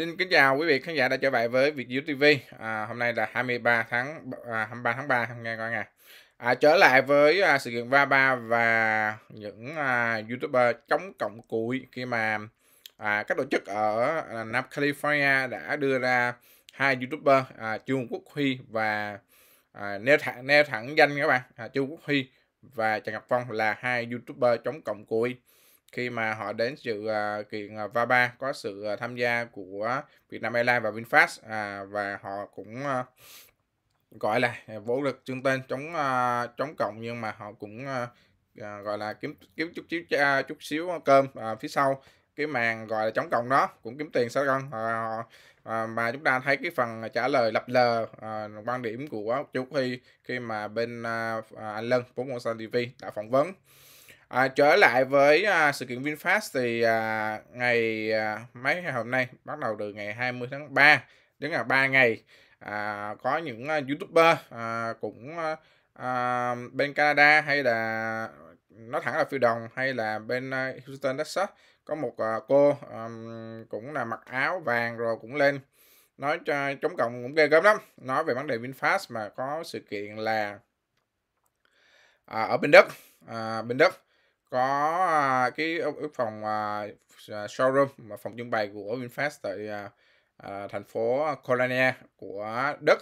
Xin kính chào quý vị khán giả đã trở lại với Việt Diệu TV. À, hôm nay là 23 tháng à, 23 tháng 3 hôm nay coi nè. À, trở lại với à, sự kiện Vaba và những à, YouTuber chống cộng cụi khi mà à, các tổ chức ở à, Nam California đã đưa ra hai YouTuber à, Trương Quốc Huy và à, nêu thẳng nêu thẳng danh các bạn, à, Trương Quốc Huy và Trần Ngọc Phong là hai YouTuber chống cộng cụi khi mà họ đến dự uh, kiện uh, VABA có sự uh, tham gia của Vietnam Airlines và VinFast à, và họ cũng uh, gọi là à, vỗ lực chương tên chống uh, chống cộng nhưng mà họ cũng uh, uh, gọi là kiếm kiếm chút xíu uh, chút xíu cơm uh, phía sau cái màn gọi là chống cộng đó cũng kiếm tiền sao con họ à, mà chúng ta thấy cái phần trả lời lập lờ à, quan điểm của chú Huy khi mà bên à, anh Lân vốn Sơn TV đã phỏng vấn À, trở lại với à, sự kiện VinFast thì à, ngày à, mấy ngày hôm nay bắt đầu từ ngày 20 tháng 3 đến là 3 ngày à, có những à, youtuber à, cũng à, à bên Canada hay là nói thẳng là phi đồng hay là bên à, Houston Texas có một à, cô à, cũng là mặc áo vàng rồi cũng lên nói cho chống cộng cũng ghê gớm lắm nói về vấn đề VinFast mà có sự kiện là à, ở bên đất à, bên đất có à, cái phòng à, à, showroom và phòng trưng bày của VinFast tại thành phố Colonia của Đức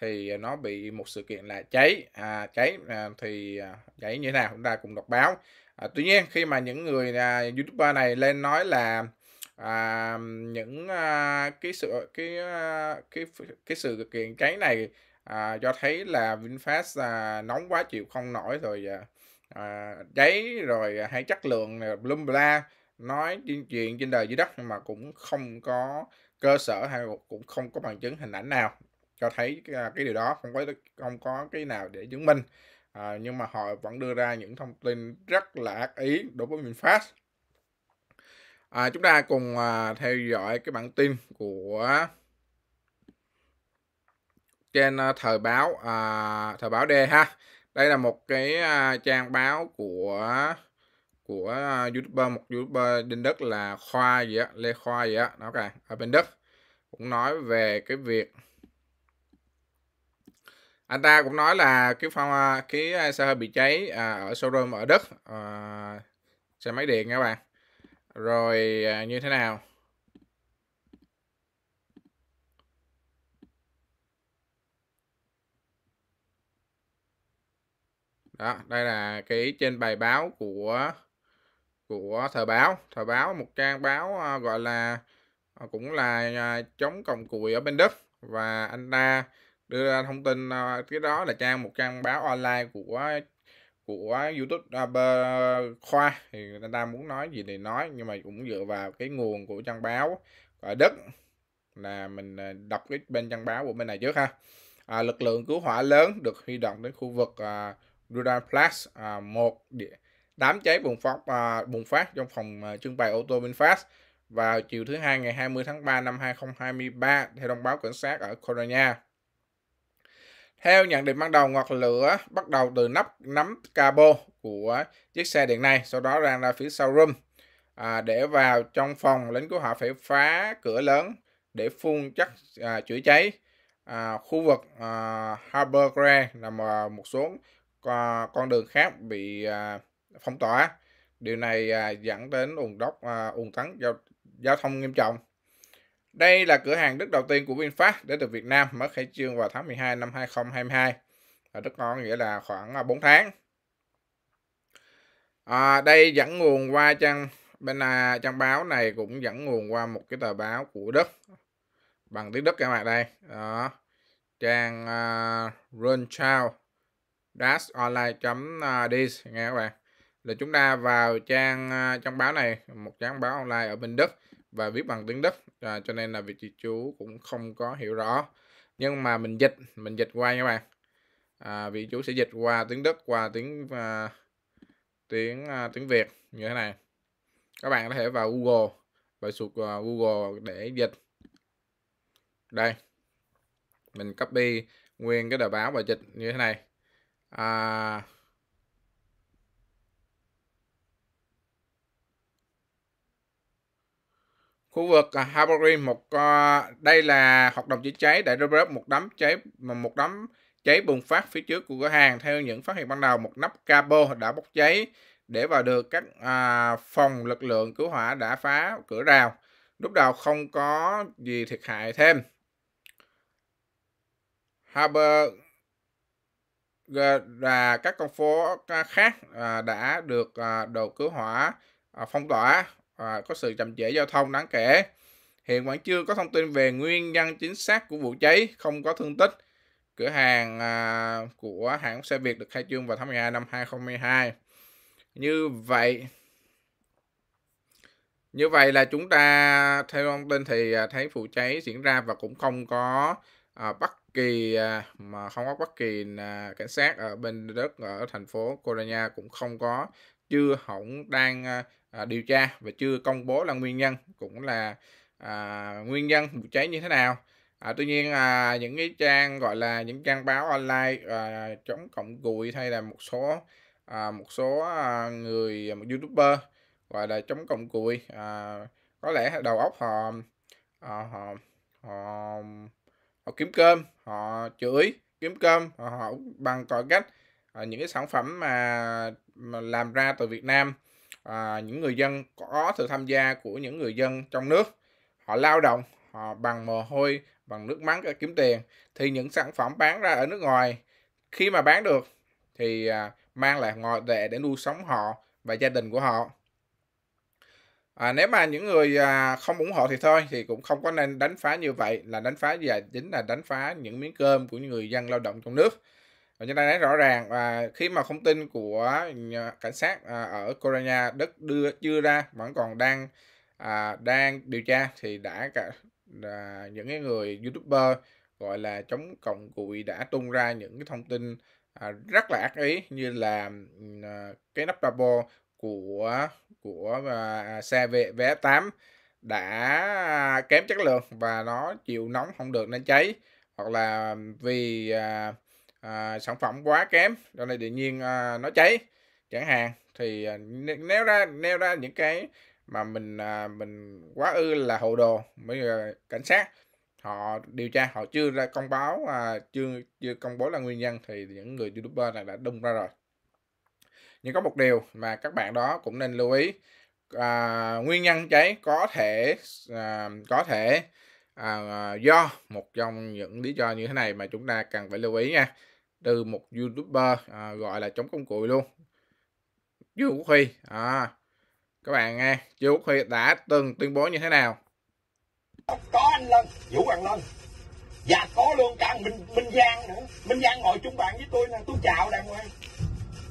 thì nó bị một sự kiện là cháy à, cháy thì cháy như thế nào chúng ta cùng đọc báo à, tuy nhiên khi mà những người à, youtuber này lên nói là à, những à, cái sự cái cái cái sự kiện cháy này à, cho thấy là vinfast à, nóng quá chịu không nổi rồi à, Ờ, à, đấy rồi hay chất lượng blum bla nói chuyện trên đời dưới đất mà cũng không có cơ sở hay cũng không có bằng chứng hình ảnh nào cho thấy à, cái điều đó không có không có cái nào để chứng minh à, nhưng mà họ vẫn đưa ra những thông tin rất là ác ý đối với VinFast à, chúng ta cùng à, theo dõi cái bản tin của trên à, thời báo à, thời báo D ha đây là một cái trang báo của của youtuber một youtuber bên đức là khoa gì á lê khoa gì á nó okay. ở bên đức cũng nói về cái việc anh ta cũng nói là cái phong cái xe hơi bị cháy à, ở showroom ở đức à, xe máy điện các bạn rồi à, như thế nào đó đây là cái trên bài báo của của thời báo thời báo một trang báo ờ, gọi là ờ, cũng là ờ, chống còng cùi ở bên Đức và anh ta đưa ra thông tin cái đó là trang một trang báo online của của youtube khoa thì anh ta muốn nói gì thì nói nhưng mà cũng dựa vào cái nguồn của trang báo ở Đức là mình đọc cái bên trang báo của bên này trước ha à, lực lượng cứu hỏa lớn được huy động đến khu vực à, Rudan Plus à, một đám cháy bùng phát à, bùng phát trong phòng à, trưng bày ô tô VinFast vào chiều thứ hai ngày 20 tháng 3 năm 2023 theo thông báo cảnh sát ở Colonia. Theo nhận định ban đầu, ngọn lửa bắt đầu từ nắp nắm cabo của chiếc xe điện này, sau đó lan ra phía sau room. À, để vào trong phòng, lính cứu hỏa phải phá cửa lớn để phun chất à, chữa cháy. À, khu vực à, Harbor Gray là một số con đường khác bị à, phong tỏa. Điều này à, dẫn đến ùn đốc à, ùn tắc giao, giao thông nghiêm trọng. Đây là cửa hàng Đức đầu tiên của VinFast đến từ Việt Nam mở khai trương vào tháng 12 năm 2022. Ở Đức có nghĩa là khoảng 4 tháng. À, đây dẫn nguồn qua trang bên à, trang báo này cũng dẫn nguồn qua một cái tờ báo của Đức bằng tiếng Đức các bạn đây. Đó. Trang uh, Runchau dash online dis à, nghe các bạn là chúng ta vào trang à, trong báo này một trang báo online ở bên Đức và viết bằng tiếng Đức à, cho nên là vị trí chú cũng không có hiểu rõ nhưng mà mình dịch mình dịch qua nha các bạn à, vị chú sẽ dịch qua tiếng Đức qua tiếng à, tiếng à, tiếng Việt như thế này các bạn có thể vào Google và sụt à, Google để dịch đây mình copy nguyên cái tờ báo và dịch như thế này à, khu vực à, Harbor Green một à, đây là hoạt động chữa cháy tại Robert một đám cháy mà một đám cháy bùng phát phía trước của cửa hàng theo những phát hiện ban đầu một nắp cabo đã bốc cháy để vào được các à, phòng lực lượng cứu hỏa đã phá cửa rào lúc đầu không có gì thiệt hại thêm Harbor và các con phố khác à, đã được à, đội cứu hỏa à, phong tỏa và có sự chậm trễ giao thông đáng kể. Hiện vẫn chưa có thông tin về nguyên nhân chính xác của vụ cháy, không có thương tích. Cửa hàng của hãng xe Việt được khai trương vào tháng 12 năm 2022. Như vậy, như vậy là chúng ta theo thông tin thì thấy vụ cháy diễn ra và cũng không có bắt kỳ à, mà không có bất kỳ à, cảnh sát ở bên đất ở thành phố Corona cũng không có chưa hỏng đang à, điều tra và chưa công bố là nguyên nhân cũng là à, nguyên nhân vụ cháy như thế nào à, tuy nhiên à, những cái trang gọi là những trang báo online à, chống cộng cùi hay là một số à, một số người một youtuber gọi là chống cộng cùi à, có lẽ đầu óc họ, họ họ họ họ kiếm cơm họ chửi kiếm cơm họ, họ bằng mọi cách à, những cái sản phẩm mà, mà làm ra từ Việt Nam à, những người dân có sự tham gia của những người dân trong nước họ lao động họ bằng mồ hôi bằng nước mắm để kiếm tiền thì những sản phẩm bán ra ở nước ngoài khi mà bán được thì à, mang lại ngoại tệ để nuôi sống họ và gia đình của họ À, nếu mà những người à, không ủng hộ thì thôi thì cũng không có nên đánh phá như vậy là đánh phá gì chính là đánh phá những miếng cơm của những người dân lao động trong nước và như đây thấy rõ ràng và khi mà thông tin của cảnh sát à, ở Ukraine đất đưa chưa ra vẫn còn đang à, đang điều tra thì đã cả à, những cái người youtuber gọi là chống cộng cụi đã tung ra những cái thông tin à, rất là ác ý như là à, cái nắp đabo của của uh, xe VF8 đã kém chất lượng và nó chịu nóng không được nên cháy hoặc là vì uh, uh, sản phẩm quá kém cho nên tự nhiên uh, nó cháy chẳng hạn thì uh, nêu ra nêu ra những cái mà mình uh, mình quá ư là hồ đồ với uh, cảnh sát họ điều tra họ chưa ra công báo uh, chưa chưa công bố là nguyên nhân thì những người youtuber này đã đông ra rồi nhưng có một điều mà các bạn đó cũng nên lưu ý à, nguyên nhân cháy có thể à, có thể à, à, do một trong những lý do như thế này mà chúng ta cần phải lưu ý nha từ một youtuber à, gọi là chống công cụ luôn Dương Quốc Huy à, các bạn nghe Dương Quốc Huy đã từng tuyên bố như thế nào có anh Lân Vũ Hoàng Lân và có luôn cả Minh Minh Giang nữa Minh Giang ngồi chung bạn với tôi nè tôi chào đàng hoàng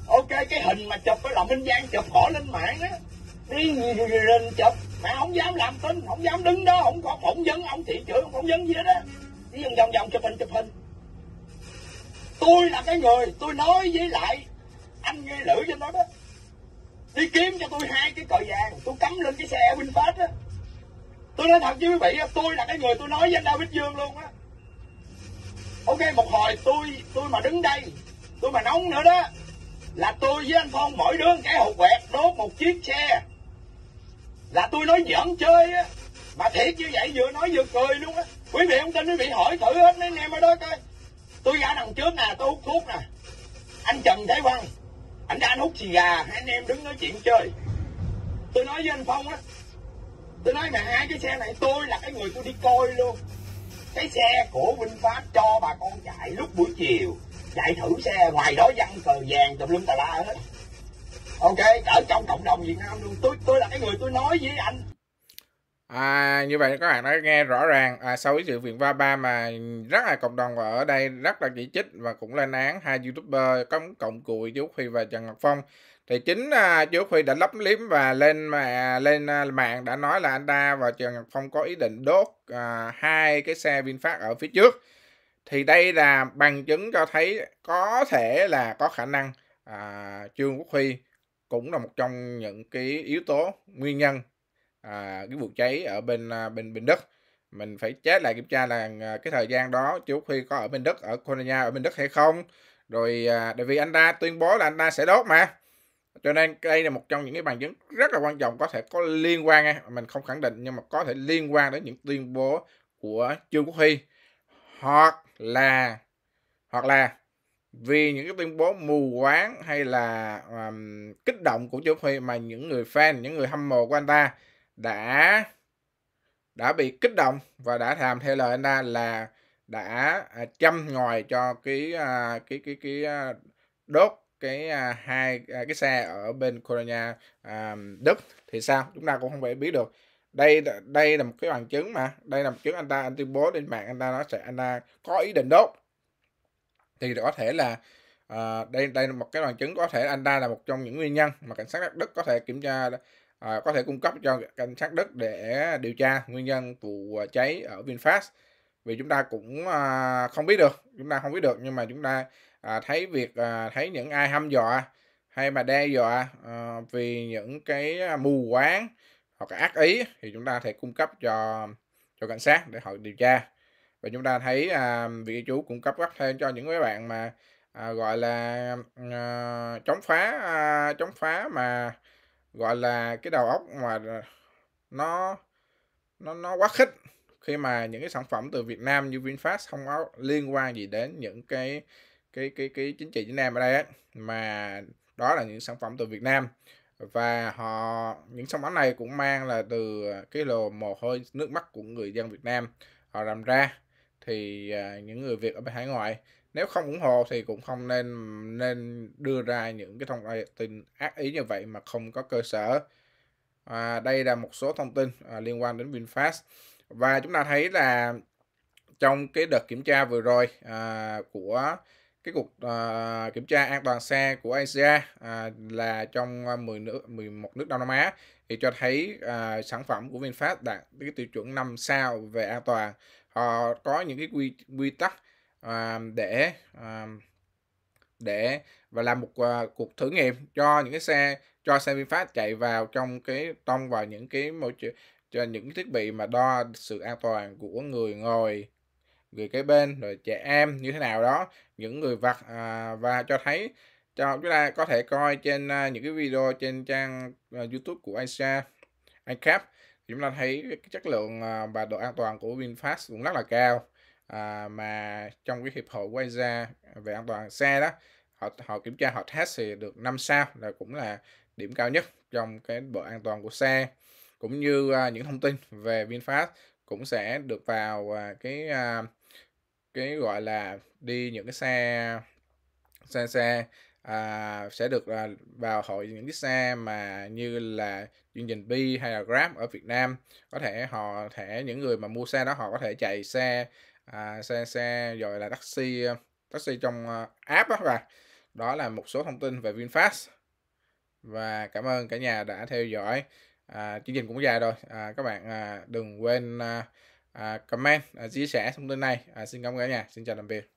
ok cái hình mà chụp với lòng minh giang chụp bỏ lên mạng á đi lên chụp mà không dám làm tin không dám đứng đó không có phỏng vấn ông thị trưởng phỏng vấn gì hết á đi vòng vòng vòng chụp hình chụp hình tôi là cái người tôi nói với lại anh nghe lữ cho nó đó đi kiếm cho tôi hai cái cờ vàng tôi cắm lên cái xe vinfast á tôi nói thật với quý vị tôi là cái người tôi nói với anh david dương luôn á ok một hồi tôi tôi mà đứng đây tôi mà nóng nữa đó là tôi với anh phong mỗi đứa cái hộp quẹt đốt một chiếc xe là tôi nói giỡn chơi á mà thiệt như vậy vừa nói vừa cười luôn á quý vị không tin quý vị hỏi thử hết mấy anh em ở đó coi tôi ra đằng trước nè tôi hút thuốc nè anh trần thế văn anh ra anh hút xì gà hai anh em đứng nói chuyện chơi tôi nói với anh phong á tôi nói mà hai cái xe này tôi là cái người tôi đi coi luôn cái xe của VinFast cho bà con chạy lúc buổi chiều chạy thử xe ngoài đó văng cờ vàng tùm lum tà la hết ok ở trong cộng đồng việt nam luôn tôi tôi là cái người tôi nói với anh À, như vậy các bạn đã nghe rõ ràng à, sau cái sự việc va ba mà rất là cộng đồng và ở đây rất là chỉ trích và cũng lên án hai youtuber cống cộng cùi Chú Huy và Trần Ngọc Phong thì chính à, Chú Huy đã lấp liếm và lên mà lên à, mạng đã nói là anh ta và Trần Ngọc Phong có ý định đốt à, hai cái xe VinFast ở phía trước thì đây là bằng chứng cho thấy có thể là có khả năng à, Trương Quốc Huy cũng là một trong những cái yếu tố nguyên nhân à, cái vụ cháy ở bên à, bên bên Đức mình phải chết lại kiểm tra là à, cái thời gian đó Trương Quốc Huy có ở bên Đức ở Colonia ở bên Đức hay không rồi à, tại vì anh ta tuyên bố là anh ta sẽ đốt mà cho nên đây là một trong những cái bằng chứng rất là quan trọng có thể có liên quan mình không khẳng định nhưng mà có thể liên quan đến những tuyên bố của Trương Quốc Huy hoặc là hoặc là vì những cái tuyên bố mù quáng hay là um, kích động của Châu Huy mà những người fan, những người hâm mộ của anh ta đã đã bị kích động và đã làm theo lời anh ta là đã à, châm ngòi cho cái à, cái cái cái à, đốt cái hai cái xe ở bên Corona Đức thì sao chúng ta cũng không phải biết được đây đây là một cái bằng chứng mà đây là một chứng anh ta anh tuyên bố lên mạng anh ta nói sẽ anh ta có ý định đốt thì có thể là uh, đây đây là một cái bằng chứng có thể anh ta là một trong những nguyên nhân mà cảnh sát Đức có thể kiểm tra uh, có thể cung cấp cho cảnh sát Đức để điều tra nguyên nhân vụ cháy ở Vinfast vì chúng ta cũng uh, không biết được chúng ta không biết được nhưng mà chúng ta uh, thấy việc uh, thấy những ai hăm dọa hay mà đe dọa uh, vì những cái mù quáng hoặc là ác ý thì chúng ta có thể cung cấp cho cho cảnh sát để họ điều tra và chúng ta thấy à, vị chú cung cấp gấp thêm cho những cái bạn mà à, gọi là à, chống phá à, chống phá mà gọi là cái đầu óc mà nó nó nó quá khích khi mà những cái sản phẩm từ Việt Nam như VinFast không có liên quan gì đến những cái cái cái cái chính trị Việt Nam ở đây ấy, mà đó là những sản phẩm từ Việt Nam và họ những song bắn này cũng mang là từ cái lồ mồ hôi nước mắt của người dân Việt Nam họ làm ra thì à, những người Việt ở bên hải ngoại nếu không ủng hộ thì cũng không nên nên đưa ra những cái thông tin ác ý như vậy mà không có cơ sở à, đây là một số thông tin à, liên quan đến VinFast và chúng ta thấy là trong cái đợt kiểm tra vừa rồi à, của cái cuộc à, kiểm tra an toàn xe của Asia à, là trong 10 nước 11 nước Đông Nam Á thì cho thấy à, sản phẩm của VinFast đạt cái tiêu chuẩn 5 sao về an toàn. Họ có những cái quy quy tắc à, để à, để và làm một uh, cuộc thử nghiệm cho những cái xe cho xe VinFast chạy vào trong cái tông vào những cái môi trường cho những thiết bị mà đo sự an toàn của người ngồi người kế bên rồi trẻ em như thế nào đó những người vật à, và cho thấy cho chúng ta có thể coi trên à, những cái video trên trang à, YouTube của Asia iCap chúng ta thấy cái chất lượng à, và độ an toàn của VinFast cũng rất là cao à, mà trong cái hiệp hội của Asia về an toàn xe đó họ họ kiểm tra họ test thì được 5 sao là cũng là điểm cao nhất trong cái bộ an toàn của xe cũng như uh, những thông tin về VinFast cũng sẽ được vào à, cái uh, cái gọi là đi những cái xe xe xe à, sẽ được à, vào hội những cái xe mà như là chương trình Bi hay là Grab ở Việt Nam có thể họ thể những người mà mua xe đó họ có thể chạy xe à, xe xe rồi là taxi taxi trong à, app đó các bạn đó là một số thông tin về VinFast và cảm ơn cả nhà đã theo dõi à, chương trình cũng dài rồi à, các bạn à, đừng quên à, À, comment à, chia sẻ thông tin này à, xin cảm ơn cả nhà xin chào tạm biệt